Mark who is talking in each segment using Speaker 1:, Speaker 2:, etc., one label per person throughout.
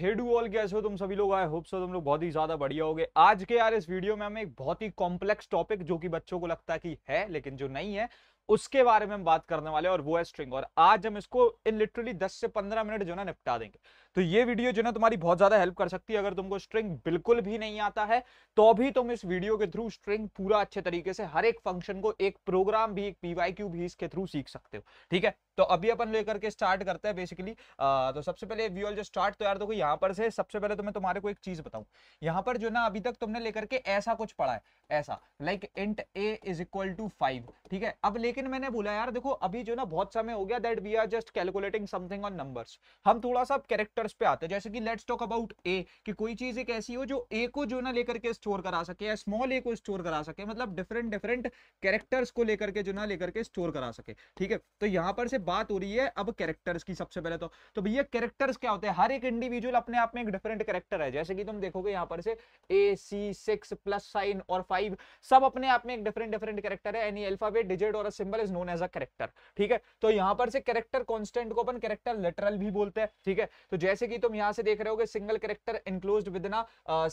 Speaker 1: हेडू all कैसे हो तुम सभी लोग आए होप सो तुम लोग बहुत ही ज्यादा बढ़िया हो गए आज के यार इस वीडियो में हम एक बहुत ही कॉम्प्लेक्स टॉपिक जो कि बच्चों को लगता है कि है लेकिन जो नहीं है उसके बारे में हम बात करने वाले और वो है स्ट्रिंग और आज हम इसको इन लिटरली 10 से 15 मिनट जो ना निपटा देंगे तो ये वीडियो जो ना तुम्हारी बहुत ज्यादा हेल्प कर सकती है अगर तुमको स्ट्रिंग बिल्कुल भी नहीं आता है तो भी तुम इस वीडियो के थ्रू स्ट्रिंग पूरा अच्छे तरीके से हर एक फंक्शन को एक प्रोग्राम भी एक पीवाई भी इसके थ्रू सीख सकते हो ठीक है तो अभी अपन लेकर के स्टार्ट करते हैं बेसिकली आ, तो सबसे पहले व्यूअल जो स्टार्ट तो यार देखो यहाँ पर से सबसे पहले तो मैं तुम्हारे को एक चीज बताऊं यहाँ पर जो ना अभी तक तुमने लेकर के ऐसा कुछ पढ़ा है ऐसा like int A is equal to five ठीक है अब लेकिन मैंने बोला यार देखो अभी जो ना बहुत समय हो गया that we are just calculating something on number हम थोड़ा सा कैरेक्टर्स पे आते हैं जैसे कि लेट्स टॉक अबाउट ए की कोई चीज एक ऐसी हो जो ए को जो ना लेकर के स्टोर करा सके या स्मॉल ए को स्टोर करा सके मतलब डिफरेंट डिफरेंट कैरेक्टर्स को लेकर के जो ना लेकर के स्टोर करा सके ठीक है तो यहाँ पर से बात हो रही है अब कैरेक्टर्स की सबसे पहले तो तो भैया कैरेक्टर्स क्या होते हैं हर एक इंडिविजुअल अपने आप में एक डिफरेंट कैरेक्टर है जैसे कि तुम देखोगे यहाँ पर से A C six plus sign और फाइव सब अपने आप में एक डिफरेंट डिफरेंट कैरेक्टर है एनी अल्फाबेट डिजिट और symbol is known as a character ठीक है तो यहाँ पर से कैरेक्टर कॉन्स्टेंट को अपन कैरेक्टर लेटरल भी बोलते हैं ठीक है तो जैसे कि तुम यहाँ से देख रहे हो सिंगल कैरेक्टर इनक्लोज विद ना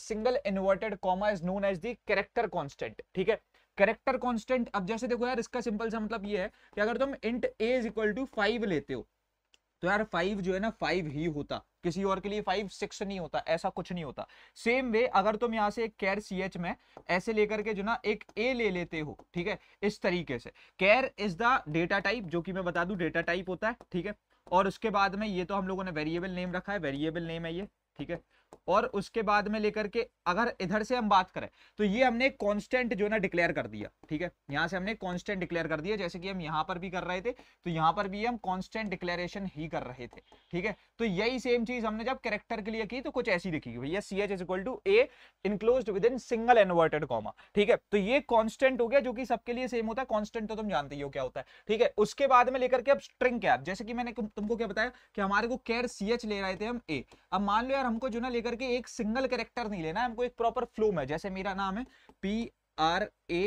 Speaker 1: single inverted comma is known as the character constant ठीक है करेक्टर कॉन्स्टेंट अब जैसे देखो यार इसका सिंपल सा मतलब ये है कि अगर तुम int A is equal to five लेते हो तो यार फाइव जो है ना फाइव ही होता किसी और के लिए फाइव सिक्स नहीं होता ऐसा कुछ नहीं होता सेम वे अगर तुम यहाँ से एक कैर सी एच में ऐसे लेकर के जो ना एक ए ले लेते हो ठीक है इस तरीके से char is the data type जो कि मैं बता दू डेटा टाइप होता है ठीक है और उसके बाद में ये तो हम लोगों ने वेरिएबल नेम रखा है वेरिएबल नेम है ये ठीक है और उसके बाद में लेकर के अगर इधर से हम बात करें तो ये हमने कांस्टेंट जो ना डिक्लेयर कर दिया ठीक है यहां से हमने कांस्टेंट डिक्लेयर कर दिया जैसे कि हम यहां पर भी कर रहे थे तो यहां पर भी हम कांस्टेंट डिक्लेरेशन ही कर रहे थे ठीक है तो यही सेम चीज हमने जब कैरेक्टर के लिए की तो कुछ ऐसी दिखी भैया C H is equal to A enclose with in single inverted comma ठीक है तो ये कॉन्स्टेंट हो गया जो कि सबके लिए सेम होता है कॉन्स्टेंट तो तुम जानते ही हो क्या होता है ठीक है उसके बाद में लेकर के अब स्ट्रिंग कैप जैसे कि मैंने तुमको क्या बताया कि हमारे को कैर सी एच ले रहे थे हम ए अब मान लो यार हमको जो ना लेकर के एक सिंगल कैरेक्टर नहीं लेना है हमको एक प्रॉपर फ्लो में जैसे मेरा नाम है P R A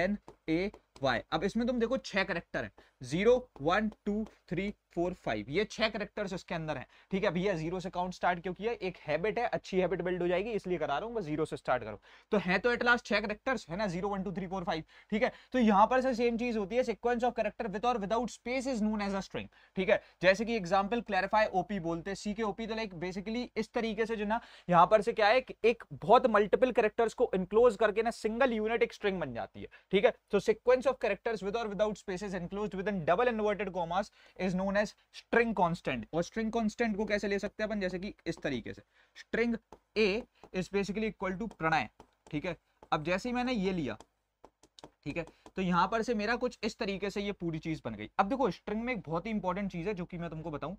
Speaker 1: N A Y अब इसमें तुम देखो छह करेक्टर है zero one two three four five ये छह करेक्टर्स इसके अंदर हैं ठीक है भैया जीरो से काउंट स्टार्ट क्यों किया एक हैबिट है अच्छी हैबिट बिल्ड हो जाएगी इसलिए करा रहा हूँ बस जीरो से स्टार्ट करो तो है तो एट लास्ट छह करेक्टर्स है ना zero one two three four five ठीक है तो यहाँ पर से सेम चीज होती है सिक्वेंस ऑफ करेक्टर विद और without space is known as a string ठीक है जैसे कि एग्जाम्पल क्लैरिफाई ओपी बोलते हैं सी के ओपी तो लाइक बेसिकली इस तरीके से जो ना यहाँ पर से क्या है एक बहुत मल्टीपल करेक्टर्स को इनक्लोज करके ना सिंगल यूनिट एक स्ट्रिंग बन जाती है ठीक है तो sequence sequence of characters with or without spaces enclosed within double inverted commas is known as string constant और string constant को कैसे ले सकते हैं अपन जैसे कि इस तरीके से string a is basically equal to Pranay ठीक है अब जैसे ही मैंने ये लिया ठीक है तो यहां पर से मेरा कुछ इस तरीके से ये पूरी चीज बन गई अब देखो स्ट्रिंग में एक बहुत ही इंपॉर्टेंट चीज है जो कि मैं तुमको बताऊं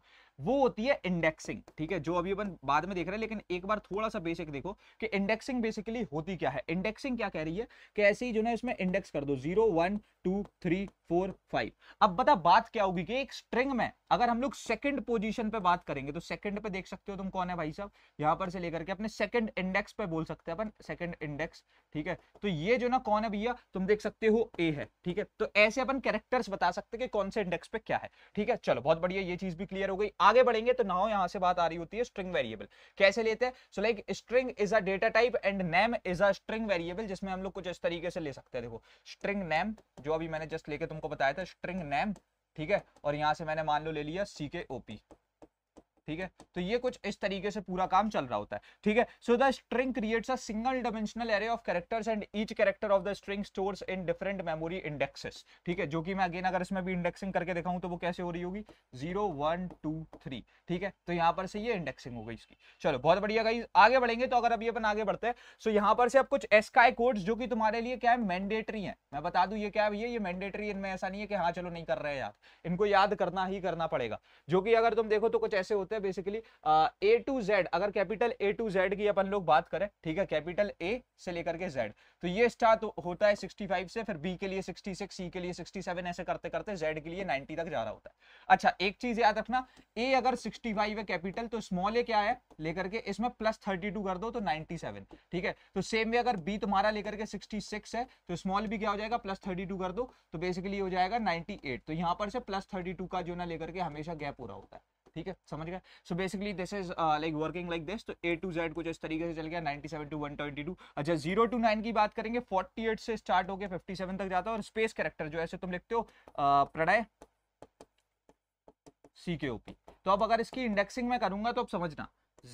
Speaker 1: वो होती है इंडेक्सिंग ठीक है जो अभी अपन बाद में देख रहे हैं लेकिन एक बार थोड़ा सा बेसिक देखो कि इंडेक्सिंग बेसिकली होती क्या है इंडेक्सिंग क्या कह रही है कि ऐसे ही जो ना इसमें इंडेक्स कर दो zero one two three four five अब बता बात क्या होगी कि एक स्ट्रिंग में अगर हम लोग सेकंड पोजीशन पे बात करेंगे तो सेकंड पे देख सकते हो तुम कौन है भाई साहब यहाँ पर से लेकर के अपने सेकंड इंडेक्स पे बोल सकते हैं अपन सेकंड इंडेक्स ठीक है तो ये जो ना कौन है भैया तुम देख सकते हो ए है ठीक है तो ऐसे अपन कैरेक्टर्स बता सकते हैं कि कौन से इंडेक्स पे क्या है ठीक है चलो बहुत बढ़िया ये चीज भी क्लियर हो गई आगे बढ़ेंगे तो नाव यहां से बात आ रही होती है स्ट्रिंग वेरिएबल कैसे लेते हैं so like string is a data type and name is a string variable जिसमें हम लोग कुछ इस तरीके से ले सकते हैं देखो स्ट्रिंग नेम जो अभी मैंने जस्ट लेके तुमको बताया था स्ट्रिंग नेम ठीक है और यहां से मैंने मान लो ले लिया सीके ओपी ठीक है तो ये कुछ इस तरीके से पूरा काम चल रहा होता है ठीक है so the string creates a single dimensional array of characters and each character of the string stores in different memory indexes ठीक है जो कि मैं अगेन अगर इसमें भी इंडेक्सिंग करके दिखाऊं तो वो कैसे हो रही होगी जीरो वन टू थ्री ठीक है तो यहाँ पर से ये इंडेक्सिंग हो गई इसकी चलो बहुत बढ़िया गाइज आगे बढ़ेंगे तो अगर अभी अपन आगे बढ़ते हैं सो यहाँ पर से अब कुछ एसकाई कोड्स जो कि तुम्हारे लिए क्या है मैंडेटरी है मैं बता दू ये क्या है भैया ये मैंडेटरी इनमें ऐसा नहीं है कि हाँ चलो नहीं कर रहे हैं यार इनको याद करना ही करना पड़ेगा जो कि अगर तुम देखो तो कुछ ऐसे होते हैं हैं बेसिकली ए टू जेड अगर कैपिटल ए टू जेड की अपन लोग बात करें ठीक है कैपिटल ए से लेकर के जेड तो ये स्टार्ट होता है 65 से फिर बी के लिए 66 सी के लिए 67 ऐसे करते करते जेड के लिए 90 तक जा रहा होता है अच्छा एक चीज याद रखना ए अगर 65 है कैपिटल तो स्मॉल ए क्या है लेकर के इसमें प्लस 32 कर दो तो 97 ठीक है तो सेम वे अगर बी तुम्हारा लेकर के 66 है तो स्मॉल बी क्या हो जाएगा प्लस 32 कर दो तो बेसिकली हो जाएगा 98 तो यहाँ पर से प्लस 32 का जो ना लेकर के हमेशा गैप हो रहा होता है ठीक है समझ गए so basically this is like working like this तो ए टू जेड कुछ इस तरीके से चल गया 97 टू 122 अच्छा जीरो टू नाइन की बात करेंगे 48 से स्टार्ट होकर 57 तक जाता है और स्पेस कैरेक्टर जो ऐसे तुम लिखते हो uh, प्रणय सी के ओपी तो अब अगर इसकी इंडेक्सिंग में करूंगा तो अब समझना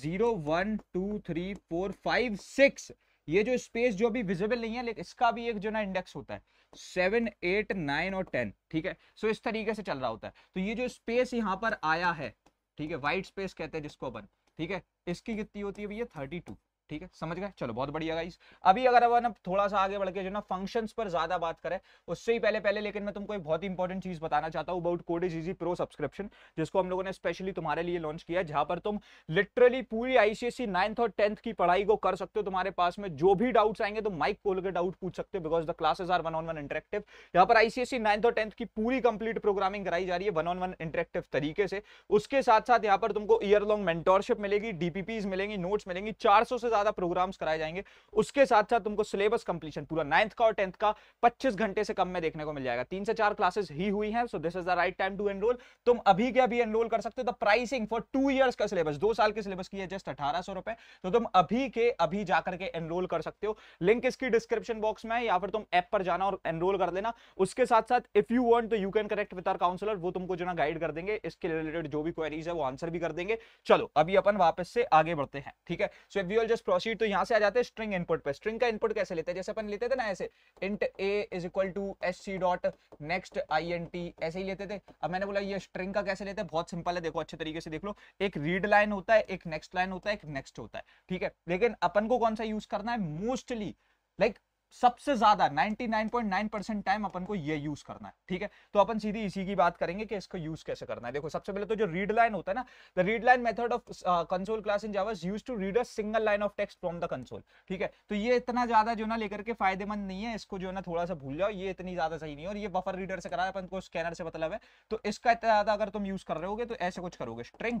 Speaker 1: zero one two three four five six ये जो स्पेस जो अभी विजिबल नहीं है लेकिन इसका भी एक जो ना इंडेक्स होता है सेवन एट नाइन और टेन ठीक है सो so इस तरीके से चल रहा होता है तो ये जो स्पेस यहां पर आया है ठीक है वाइट स्पेस कहते हैं जिसको अपन ठीक है इसकी कितनी होती है भैया थर्टी टू ठीक है समझ गए चलो बहुत बढ़िया गाइस अभी अगर अब थोड़ा सा आगे बढ़ के जो ना फंक्शंस पर ज्यादा बात करें उससे ही पहले पहले लेकिन मैं तुमको एक बहुत इंपॉर्टेंट चीज बताना चाहता हूँ about code is easy pro subscription जिसको हम लोगों ने स्पेशली तुम्हारे लिए लॉन्च किया है जहां पर तुम लिटरली पूरी आईसीएससी नाइन्थ और टेंथ की पढ़ाई को कर सकते हो तुम्हारे पास में जो भी डाउट्स आएंगे तो माइक खोल के डाउट पूछ सकते हो because the classes are one on one interactive यहाँ पर आईसीएससी नाइन्थ और टेंथ की पूरी कंप्लीट प्रोग्रामिंग कराई जा रही है वन ऑन वन इंटरेक्टिव तरीके से उसके साथ साथ यहाँ पर तुमको ईयर लॉन्ग मेंटोरशिप मिलेगी डीपीपीज मिलेंगी नोट्स मिलेंगी चार से ज्यादा प्रोग्राम्स कराए जाएंगे उसके साथ साथ तुमको सिलेबस कंप्लीशन पूरा नाइन्थ का और टेंथ का पच्चीस घंटे से कम में देखने को मिल जाएगा तीन से चार क्लासेस ही हुई हैं so this is the right time to enroll तुम अभी के अभी एनरोल कर सकते हो प्राइसिंग फॉर टू ईयर्स का सिलेबस दो साल के सिलेबस की है जस्ट अठारह सौ रुपए तो तुम अभी के अभी जाकर के एनरोल कर सकते हो लिंक इसकी डिस्क्रिप्शन बॉक्स में है या फिर तुम ऐप पर जाना और एनरोल कर लेना उसके साथ साथ इफ यू वांट तो you can connect with our counsellor वो तुमको जो ना गाइड कर देंगे इसके रिलेटेड जो भी क्वेरीज है वो आंसर भी कर देंगे चलो अभी अपन वापस से आगे बढ़ते हैं ठीक है so if you are just proceed तो यहाँ से आ जाते हैं स्ट्रिंग इनपुट पे स्ट्रिंग का इनपुट कैसे लेते हैं जैसे अपन लेते थे ना ऐसे int A is equal to S C dot next I N T ऐसे ही लेते थे अब मैंने बोला ये स्ट्रिंग का कैसे लेते हैं बहुत सिंपल है देखो अच्छे तरीके से देख लो एक रीड लाइन होता है एक नेक्स्ट लाइन होता है एक नेक्स्ट होता है ठीक है लेकिन अपन को कौन सा यूज करना है मोस्टली लाइक like, सबसे ज्यादा 99.9 परसेंट टाइम अपन को ये यूज करना है ठीक है तो अपन सीधी इसी की बात करेंगे कि इसको यूज कैसे करना है देखो सबसे पहले तो जो रीड लाइन होता है ना the read line method of console class in जावर्स use to read a single line of text from the console ठीक है तो ये इतना ज्यादा जो ना लेकर के फायदेमंद नहीं है इसको जो ना थोड़ा सा भूल जाओ ये इतनी ज्यादा सही नहीं है और ये बफर रीडर से करा अपन को स्कैनर से मतलब है तो इसका इतना ज्यादा अगर तुम यूज कर रहे हो तो ऐसे कुछ करोगे string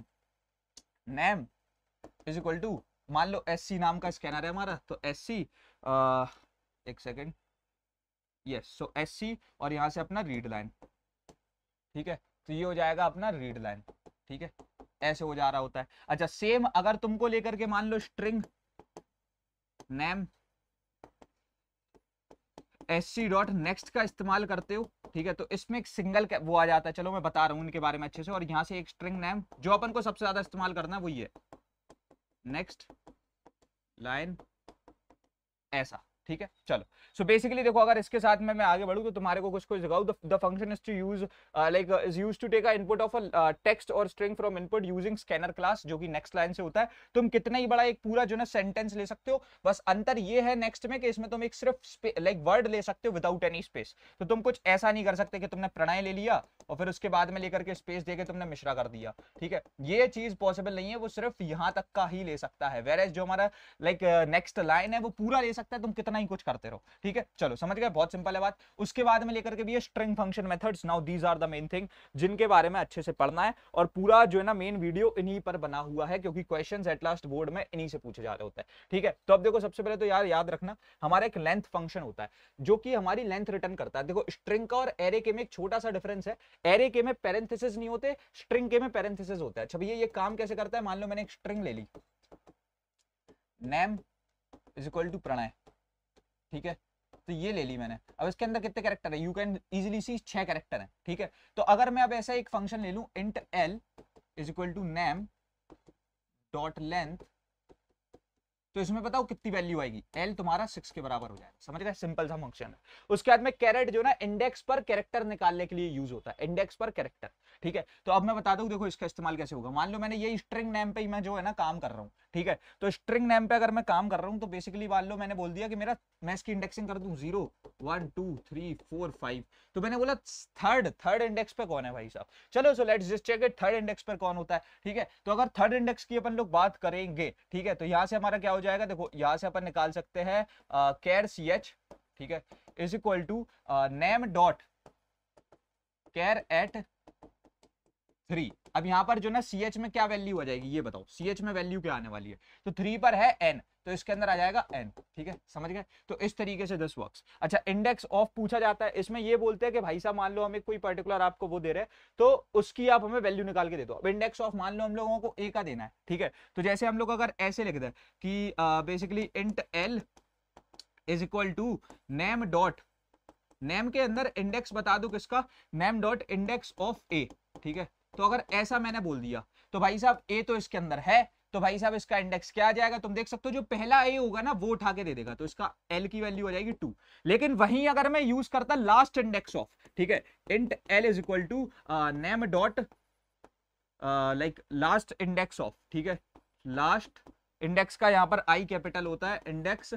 Speaker 1: name is equal to मान लो एस नाम का स्कैनर है हमारा तो एस सी एक second yes so S C और यहाँ से अपना रीड लाइन ठीक है तो ये हो जाएगा अपना रीड लाइन ठीक है ऐसे हो जा रहा होता है अच्छा सेम अगर तुमको लेकर के मान लो string name S C dot next का इस्तेमाल करते हो ठीक है तो इसमें एक सिंगल वो आ जाता है चलो मैं बता रहा हूँ इनके बारे में अच्छे से और यहाँ से एक स्ट्रिंग नेम जो अपन को सबसे ज्यादा इस्तेमाल करना है वो ये नेक्स्ट लाइन ऐसा ठीक है चलो सो so बेसिकली देखो अगर इसके साथ में मैं आगे बढ़ू तो तुम्हारे को कुछ कुछ दिखाऊँ the function is to use like is use to take input of a text और string from input using scanner class जो कि नेक्स्ट लाइन से होता है तुम कितना ही बड़ा एक पूरा जो ना सेंटेंस ले सकते हो बस अंतर ये है नेक्स्ट में कि इसमें तुम एक सिर्फ लाइक वर्ड ले सकते हो विदाउट एनी स्पेस तो तुम कुछ ऐसा नहीं कर सकते कि तुमने प्रणय ले लिया और फिर उसके बाद में लेकर के स्पेस देके तुमने मिश्रा कर दिया ठीक है ये चीज पॉसिबल नहीं है वो सिर्फ यहां तक का ही ले सकता है वेर जो हमारा लाइक नेक्स्ट लाइन है वो पूरा ले सकता है तुम कितना करना ही कुछ करते रहो ठीक है चलो समझ गए बहुत सिंपल है बात उसके बाद में लेकर के भी string function methods now these are the main thing जिनके बारे में अच्छे से पढ़ना है और पूरा जो है ना मेन वीडियो इन्हीं पर बना हुआ है क्योंकि क्वेश्चन एट लास्ट बोर्ड में इन्हीं से पूछे जा रहे होते हैं ठीक है तो अब देखो सबसे पहले तो यार याद रखना हमारा एक लेंथ फंक्शन होता है जो कि हमारी लेंथ रिटर्न करता है देखो स्ट्रिंग का और एरे के में एक छोटा सा डिफरेंस है एरे के में पेरेंथेसिस नहीं होते स्ट्रिंग के में पेरेंथेसिस होता है अच्छा भैया ये काम कैसे करता है मान लो मैंने एक स्ट्रिंग ले ली name is equal to Pranay ठीक है तो ये ले ली मैंने अब इसके अंदर कितने कैरेक्टर है यू कैन इजिली सी छह कैरेक्टर है ठीक है तो अगर मैं अब ऐसा एक फंक्शन ले लू int L is equal to name dot length तो इसमें बताओ कितनी वैल्यू आएगी एल तुम्हारा सिक्स के बराबर हो जाएगा समझ गया सिंपल सा फंक्शन है उसके बाद में कैरेट जो ना इंडेक्स पर कैरेक्टर निकालने के लिए यूज होता है इंडेक्स पर कैरेक्टर ठीक है तो अब मैं बता दूं देखो इसका इस्तेमाल कैसे होगा मान लो मैंने ये स्ट्रिंग नेम पे ही मैं जो है ना काम कर रहा हूँ ठीक है तो स्ट्रिंग नेम पे अगर मैं काम कर रहा हूँ तो बेसिकली मान लो मैंने बोल दिया कि मेरा मैं इसकी इंडेक्सिंग कर दूँ zero one two three four five तो मैंने बोला थर्ड थर्ड इंडेक्स पे कौन है भाई साहब चलो so let's just check it third index पर कौन होता है ठीक है तो अगर थर्ड इंडेक्स की अपन लोग बात करेंगे ठीक है तो यहाँ से हमारा क्या हो जाएगा देखो यहाँ से अपन निकाल सकते हैं कैर सी एच ठीक है is equal to name dot char at three अब यहाँ पर जो ना सी एच में क्या वैल्यू आ जाएगी ये बताओ सी एच में वैल्यू क्या आने वाली है तो थ्री पर है एन तो इसके अंदर आ जाएगा एन ठीक है समझ गए तो इस तरीके से दिस वर्क्स अच्छा इंडेक्स ऑफ पूछा जाता है इसमें ये बोलते हैं कि भाई साहब मान लो हमें कोई पर्टिकुलर आपको वो दे रहे हैं तो उसकी आप हमें वैल्यू निकाल के दे दो अब इंडेक्स ऑफ मान लो हम लोगों को ए का देना है ठीक है तो जैसे हम लोग अगर ऐसे लिख दें कि basically int L is equal to name dot name के अंदर इंडेक्स बता दो किसका name dot index of A ठीक है तो अगर ऐसा मैंने बोल दिया तो भाई साहब ए तो इसके अंदर है तो भाई साहब इसका इंडेक्स क्या आ जाएगा तुम देख सकते हो जो पहला ए होगा ना वो उठा के दे देगा तो इसका एल की वैल्यू आ जाएगी टू लेकिन वहीं अगर मैं यूज करता लास्ट इंडेक्स ऑफ ठीक है int L is equal to name dot like last index of ठीक है लास्ट इंडेक्स का यहां पर आई कैपिटल होता है इंडेक्स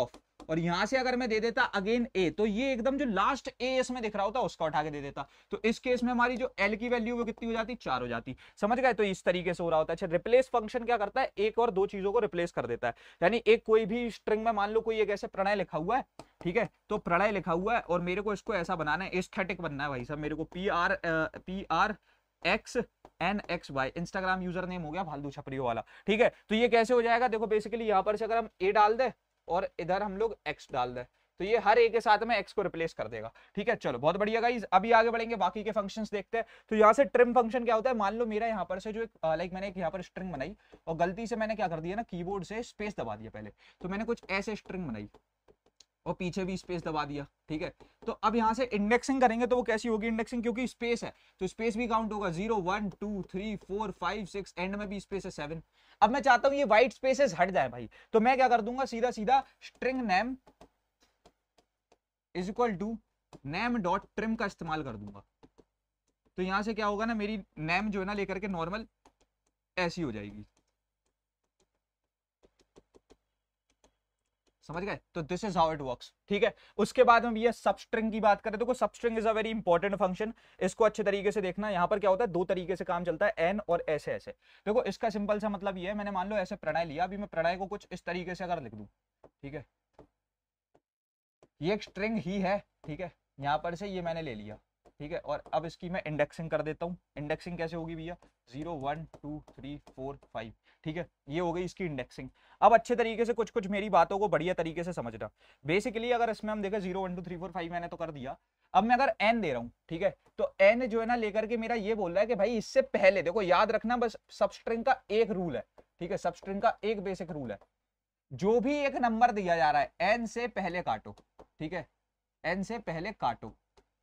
Speaker 1: ऑफ और यहां से अगर मैं दे देता अगेन ए तो ये एकदम जो लास्ट ए इसमें दिख रहा होता उसका उठा के दे देता तो इस केस में हमारी जो एल की वैल्यू वो कितनी हो जाती चार हो जाती समझ गए तो इस तरीके से हो रहा होता है अच्छा रिप्लेस फंक्शन क्या करता है एक और दो चीजों को रिप्लेस कर देता है यानी एक कोई भी स्ट्रिंग में मान लो कोई एक ऐसे प्रणय लिखा हुआ है ठीक है तो प्रणय लिखा हुआ है और मेरे को इसको ऐसा बनाना है एस्थेटिक बनना है भाई साहब मेरे को P R P R X N X Y Instagram user name हो गया फालतू छपरियो वाला ठीक है तो ये कैसे हो जाएगा देखो बेसिकली यहाँ पर से अगर हम ए डाल दे और इधर हम लोग एक्स डाल दें तो ये हर ए के साथ में एक्स को रिप्लेस कर देगा ठीक है चलो बहुत बढ़िया गाइज अभी आगे बढ़ेंगे बाकी के फंक्शंस देखते हैं तो यहाँ से ट्रिम फंक्शन क्या होता है मान लो मेरा यहाँ पर से जो एक लाइक मैंने एक यहाँ पर स्ट्रिंग बनाई और गलती से मैंने क्या कर दिया ना कीबोर्ड से स्पेस दबा दिया पहले तो मैंने कुछ ऐसे स्ट्रिंग बनाई और पीछे भी स्पेस दबा दिया ठीक है तो अब यहाँ से इंडेक्सिंग करेंगे तो वो कैसी होगी इंडेक्सिंग क्योंकि स्पेस है तो स्पेस भी काउंट होगा zero one two three four five six end में भी स्पेस है सेवन अब मैं चाहता हूँ ये वाइट स्पेसेस हट जाए भाई तो मैं क्या कर दूंगा सीधा सीधा string name is equal to name dot trim का इस्तेमाल कर दूंगा तो यहां से क्या होगा ना मेरी नेम जो है ना लेकर के नॉर्मल ऐसी हो जाएगी समझ गए तो this is how it works ठीक है उसके बाद हम ये सब स्ट्रिंग की बात करें देखो substring is a very important function इसको अच्छे तरीके से देखना यहाँ पर क्या होता है दो तरीके से काम चलता है एन और ऐसे ऐसे देखो इसका सिंपल सा मतलब ये है मैंने मान लो ऐसे प्रणय लिया अभी मैं प्रणय को कुछ इस तरीके से अगर लिख दू ठीक है ये एक स्ट्रिंग ही है ठीक है यहाँ पर से ये मैंने ले लिया ठीक है और अब इसकी मैं इंडेक्सिंग कर देता हूँ इंडेक्सिंग कैसे होगी भैया zero one two three four five ठीक है ये हो गई इसकी इंडेक्सिंग अब अच्छे तरीके से कुछ कुछ मेरी बातों को बढ़िया तरीके से समझना बेसिकली अगर इसमें हम देखें zero one two three four five मैंने तो कर दिया अब मैं अगर एन दे रहा हूँ ठीक है तो एन जो है ना लेकर के मेरा ये बोल रहा है कि भाई इससे पहले देखो याद रखना बस सबस्ट्रिंग का एक रूल है ठीक है सबस्ट्रिंग का एक बेसिक रूल है जो भी एक नंबर दिया जा रहा है एन से पहले काटो ठीक है एन से पहले काटो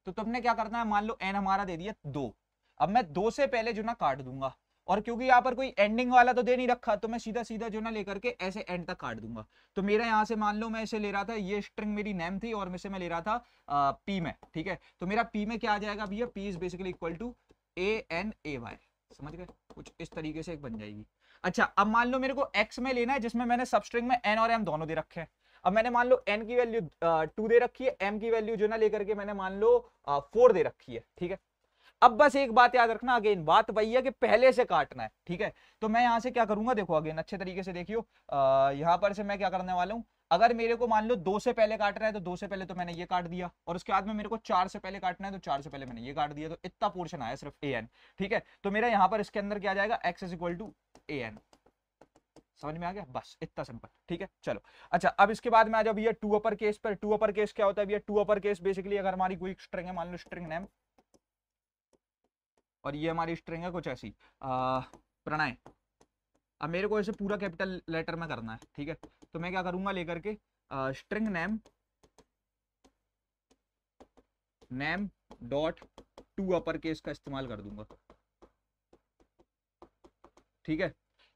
Speaker 1: तो तुमने क्या करना है मान लो एन हमारा दे दिया दो अब मैं दो से पहले जो ना काट दूंगा और क्योंकि यहाँ पर कोई एंडिंग वाला तो दे नहीं रखा तो मैं सीधा सीधा जो ना लेकर के ऐसे एंड तक काट दूंगा तो मेरा यहाँ से मान लो मैं इसे ले रहा था ये स्ट्रिंग मेरी नेम थी और मैं ले रहा था आ, पी में ठीक है तो मेरा पी में क्या आ जाएगा भैया P is basically equal to A N A Y समझ गए कुछ इस तरीके से एक बन जाएगी अच्छा अब मान लो मेरे को एक्स में लेना है जिसमें मैंने सब स्ट्रिंग में एन और एम दोनों दे रखे हैं अब मैंने मान लो एन की वैल्यू टू दे रखी है एम की वैल्यू जो ना लेकर के मैंने मान लो फोर दे रखी है ठीक है अब बस एक बात याद रखना अगेन बात वही है कि पहले से काटना है ठीक है तो मैं यहां से क्या करूंगा देखो अगेन अच्छे तरीके से देखियो यहां पर से मैं क्या करने वाला हूं अगर मेरे को मान लो दो से पहले काटना है तो दो से पहले तो मैंने ये काट दिया और उसके बाद में मेरे को चार से पहले काटना है तो चार से पहले मैंने ये काट दिया तो इतना पोर्शन आया सिर्फ ए एन ठीक है तो मेरा यहां पर इसके अंदर क्या जाएगा X is equal to A N समझ में आ गया बस इतना सिंपल ठीक है चलो अच्छा अब इसके बाद में आ जाओ भैया टू अपर केस पर टू अपर केस क्या होता है भैया टू अपर केस बेसिकली अगर हमारी कोई स्ट्रिंग है मान लो स्ट्रिंग नेम और ये हमारी स्ट्रिंग है कुछ ऐसी प्रणय अब मेरे को ऐसे पूरा कैपिटल लेटर में करना है ठीक है तो मैं क्या करूंगा लेकर के string name name dot to upper case का इस्तेमाल कर दूंगा ठीक है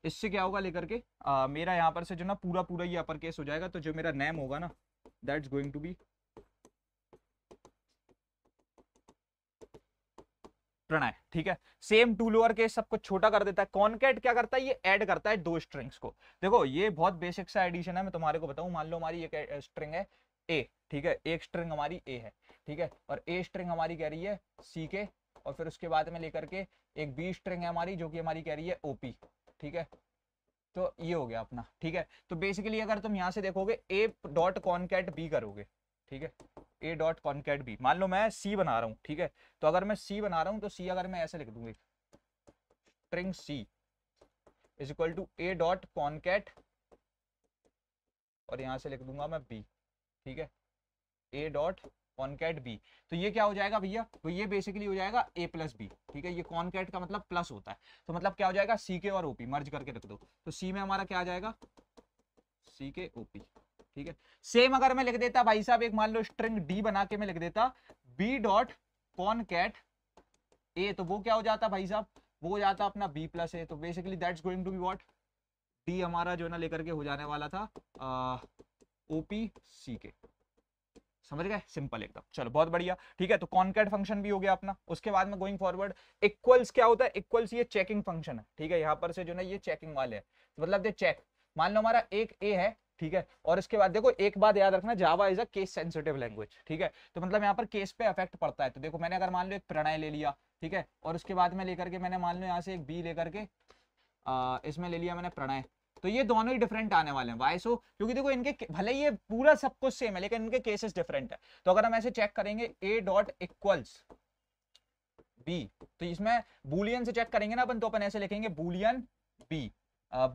Speaker 1: इससे क्या होगा लेकर के आ, मेरा यहाँ पर से जो ना पूरा पूरा ये अपर केस हो जाएगा तो जो मेरा नेम होगा ना that's going to be Pranay ठीक है सेम टू लोअर केस सबको छोटा कर देता है कॉनकेट क्या करता है ये ऐड करता है दो स्ट्रिंग्स को देखो ये बहुत बेसिक सा एडिशन है मैं तुम्हारे को बताऊं मान लो हमारी एक स्ट्रिंग है ए ठीक है एक स्ट्रिंग हमारी ए है ठीक है और ए स्ट्रिंग हमारी कह रही है सी के और फिर उसके बाद में लेकर के एक बी स्ट्रिंग है हमारी जो कि हमारी कह रही है ओपी ठीक है तो ये हो गया अपना ठीक है तो बेसिकली अगर तुम यहां से देखोगे ए डॉट कॉनकेट बी करोगे ठीक है ए डॉट कॉन्केट बी मान लो मैं सी बना रहा हूँ ठीक है तो अगर मैं सी बना रहा हूँ तो सी अगर मैं ऐसे लिख दूंगी string C is equal to A dot concat और यहां से लिख दूंगा मैं बी ठीक है ए डॉट कॉन्केट बी तो ये क्या हो जाएगा भैया तो ये बेसिकली हो जाएगा ए प्लस बी ठीक है ये कॉन्केट का मतलब प्लस होता है तो मतलब क्या हो जाएगा सी के और ओपी मर्ज करके रख दो तो सी में हमारा क्या आ जाएगा सी के ओपी ठीक है सेम अगर मैं लिख देता भाई साहब एक मान लो स्ट्रिंग डी बना के मैं लिख देता B dot concat A तो वो क्या हो जाता भाई साहब वो हो जाता अपना बी प्लस ए तो basically that's going to be what D हमारा जो है ना लेकर के हो जाने वाला था ओपी सी के समझ गए सिंपल एकदम चलो बहुत बढ़िया ठीक है तो कॉनकेट फंक्शन भी हो गया अपना उसके बाद में गोइंग फॉरवर्ड इक्वल्स क्या होता है इक्वल्स ये चेकिंग फंक्शन है ठीक है यहाँ पर से जो ना ये चेकिंग वाले है तो मतलब दे चेक मान लो हमारा एक ए है ठीक है और इसके बाद देखो एक बात याद रखना Java is a case sensitive language ठीक है तो मतलब यहाँ पर केस पे अफेक्ट पड़ता है तो देखो मैंने अगर मान लो एक प्रणय ले लिया ठीक है और उसके बाद में लेकर के मैंने मान लो यहाँ से एक बी लेकर के इसमें ले लिया मैंने प्रणय तो ये दोनों ही डिफरेंट आने वाले हैं वाई सो क्योंकि देखो इनके भले ही ये पूरा सब कुछ सेम है लेकिन इनके केसेस डिफरेंट है तो अगर हम ऐसे चेक करेंगे ए डॉट इक्वल्स बी तो इसमें बुलियन से चेक करेंगे ना अपन तो अपन ऐसे लिखेंगे बुलियन बी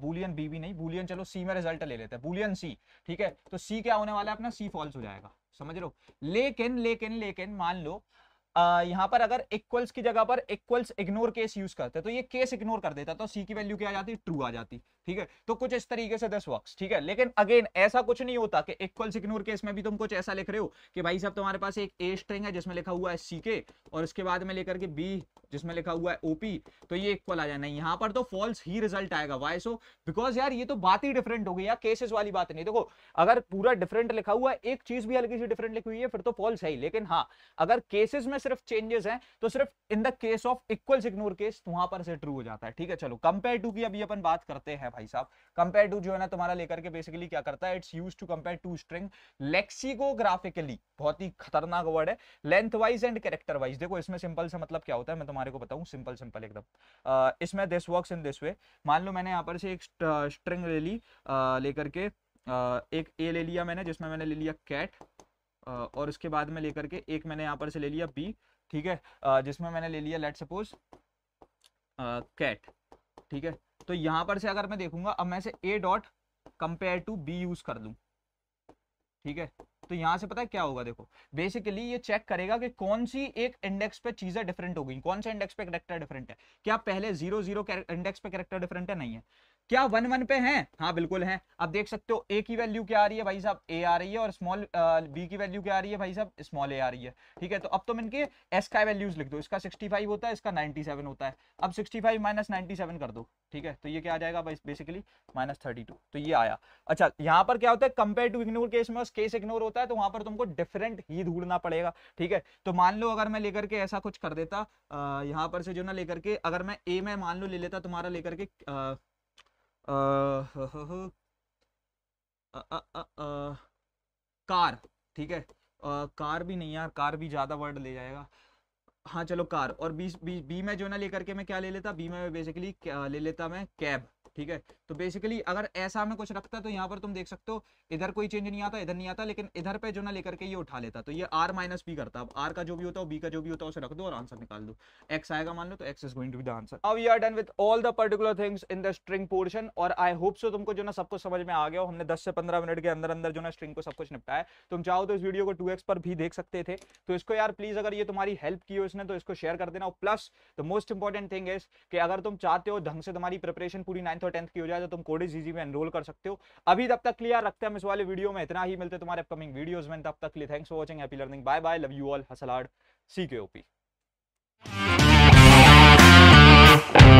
Speaker 1: बुलियन बी भी नहीं बुलियन चलो सी में रिजल्ट ले लेते हैं बुलियन सी ठीक है तो सी क्या होने वाला है अपना सी फॉल्स हो जाएगा समझ लो लेकिन लेकिन लेकिन मान लो यहाँ पर अगर इक्वल्स की जगह पर इक्वल्स इग्नोर केस यूज करते तो ये केस इग्नोर कर देता तो सी की वैल्यू क्या आ जाती ट्रू आ जाती ठीक है तो कुछ इस तरीके से दस वर्क ठीक है लेकिन अगेन ऐसा कुछ नहीं होता कि इक्वल्स इग्नोर केस में भी तुम कुछ ऐसा लिख रहे हो कि भाई साहब तुम्हारे पास एक ए स्ट्रिंग है जिसमें लिखा हुआ है सी के और उसके बाद में लेकर के बी जिसमें लिखा हुआ है ओपी तो ये इक्वल आ जाए नहीं यहाँ पर तो फॉल्स ही रिजल्ट आएगा वाई सो बिकॉज यार ये तो बात ही डिफरेंट हो गई यार केसेस वाली बात नहीं देखो अगर पूरा डिफरेंट लिखा हुआ है एक चीज भी हल्की सी डिफरेंट लिखी हुई है फिर तो फॉल्स है ही लेकिन हाँ अगर केसेस में सिर्फ चेंजेस हैं तो सिर्फ in the case of equals ignore case वहां पर से ट्रू हो जाता है ठीक है चलो कंपेयर टू की अभी अपन बात करते हैं भाई साहब कंपेयर टू जो है ना तुम्हारा लेकर के बेसिकली क्या करता है it's use to compare two string lexicographically बहुत ही खतरनाक वर्ड है length wise and character wise देखो इसमें सिंपल से मतलब क्या होता है मैं तुम्हारे को बताऊं सिंपल सिंपल एकदम इसमें this work in this way मान लो मैंने यहाँ पर से एक स्ट्रिंग ले ली लेकर के एक ए ले लिया मैंने जिसमें मैंने ले लिया कैट और उसके बाद में लेकर के एक मैंने यहाँ पर से ले लिया बी ठीक है जिसमें मैंने ले लिया लेट सपोज कैट ठीक है तो यहाँ पर से अगर मैं देखूंगा अब मैं से A dot compare to B use कर दूँ ठीक है तो यहाँ से पता है क्या होगा देखो बेसिकली ये चेक करेगा कि कौन सी एक इंडेक्स पे चीजें डिफरेंट हो गई कौन सा इंडेक्स पे करेक्टर डिफरेंट है क्या पहले जीरो जीरो इंडेक्स पे करेक्टर डिफरेंट है नहीं है क्या वन वन पे हैं हाँ बिल्कुल हैं आप देख सकते हो ए की वैल्यू क्या आ रही है भाई साहब ए आ रही है और स्मॉल बी की वैल्यू क्या आ रही है भाई साहब स्मॉल ए आ रही है ठीक है तो अब तुम तो इनके एस का वैल्यूज लिख दो इसका 65 होता है इसका 97 होता है अब 65 फाइव माइनस कर दो ठीक है तो ये क्या आ जाएगा बेसिकली माइनस थर्टी टू तो ये आया अच्छा यहाँ पर क्या होता है कंपेयर टू इग्नोर केस में केस इग्नोर होता है तो वहां पर तुमको डिफरेंट ही ढूंढना पड़ेगा ठीक है तो मान लो अगर मैं लेकर के ऐसा कुछ कर देता यहाँ पर से जो ना लेकर के अगर मैं ए में मान लो ले लेता तुम्हारा लेकर के कार uh, uh, uh, ठीक है कार भी नहीं यार कार भी ज़्यादा वर्ड ले जाएगा हाँ चलो कार और बी बी बी में जो ना लेकर के मैं क्या ले लेता बी में बेसिकली ले लेता मैं कैब ठीक है तो बेसिकली अगर ऐसा में कुछ रखता तो यहाँ पर तुम देख सकते हो इधर कोई चेंज नहीं आता इधर नहीं आता लेकिन इधर पे जो ना लेकर के ये उठा लेता तो ये आर माइनस बी करता अब आर का जो भी होता है बी का जो भी होता है उसे रख दो और आंसर निकाल दो एक्स आएगा मान लो तो X is going to the answer अब you are done with all the particular things in the string portion और आई होप सो तुमको जो ना सब कुछ समझ में आ गया हो हमने दस से पंद्रह मिनट के अंदर अंदर जो ना स्ट्रिंग को सब कुछ निपटाया तुम चाहो तो इस वीडियो को टू पर भी देख सकते थे तो इसको यार प्लीज अगर ये तुम्हारी हेल्प की हो क्वेश्चन है तो इसको शेयर कर देना plus the most important thing is कि अगर तुम चाहते हो ढंग से तुम्हारी प्रिपरेशन पूरी नाइन्थ और टेंथ की हो जाए तो तुम कोडे जीजी में एनरोल कर सकते हो अभी तब तक क्लियर रखते हैं इस वाले वीडियो में इतना ही मिलते तुम्हारे अपकमिंग वीडियोज में तब तक लिए thanks for watching happy learning bye bye love you all हसलाड सी के ओपी